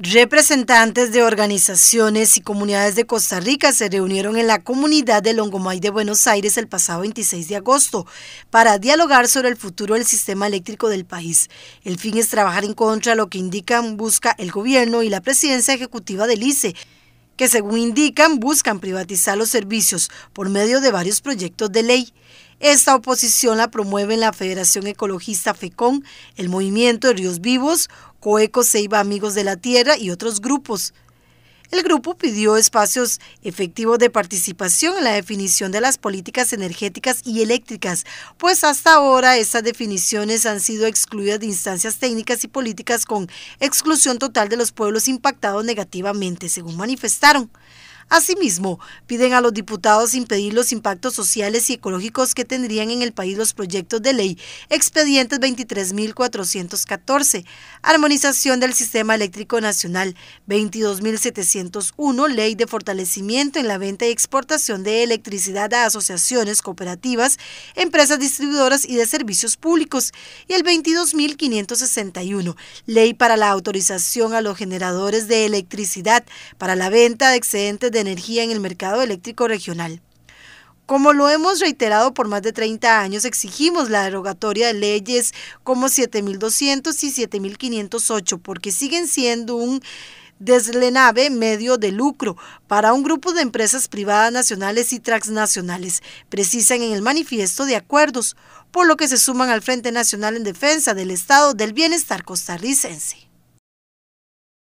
Representantes de organizaciones y comunidades de Costa Rica se reunieron en la comunidad de Longomay de Buenos Aires el pasado 26 de agosto para dialogar sobre el futuro del sistema eléctrico del país. El fin es trabajar en contra de lo que indican busca el gobierno y la presidencia ejecutiva del ICE, que según indican buscan privatizar los servicios por medio de varios proyectos de ley. Esta oposición la promueven la Federación Ecologista FECON, el Movimiento de Ríos Vivos, Coeco Ceiba Amigos de la Tierra y otros grupos. El grupo pidió espacios efectivos de participación en la definición de las políticas energéticas y eléctricas, pues hasta ahora estas definiciones han sido excluidas de instancias técnicas y políticas con exclusión total de los pueblos impactados negativamente, según manifestaron. Asimismo, piden a los diputados impedir los impactos sociales y ecológicos que tendrían en el país los proyectos de ley expedientes 23.414, armonización del sistema eléctrico nacional 22.701, ley de fortalecimiento en la venta y exportación de electricidad a asociaciones, cooperativas, empresas distribuidoras y de servicios públicos, y el 22.561, ley para la autorización a los generadores de electricidad para la venta de excedentes de energía en el mercado eléctrico regional. Como lo hemos reiterado por más de 30 años, exigimos la derogatoria de leyes como 7200 y 7508 porque siguen siendo un deslenave medio de lucro para un grupo de empresas privadas nacionales y transnacionales, precisan en el manifiesto de acuerdos, por lo que se suman al Frente Nacional en Defensa del Estado del Bienestar costarricense.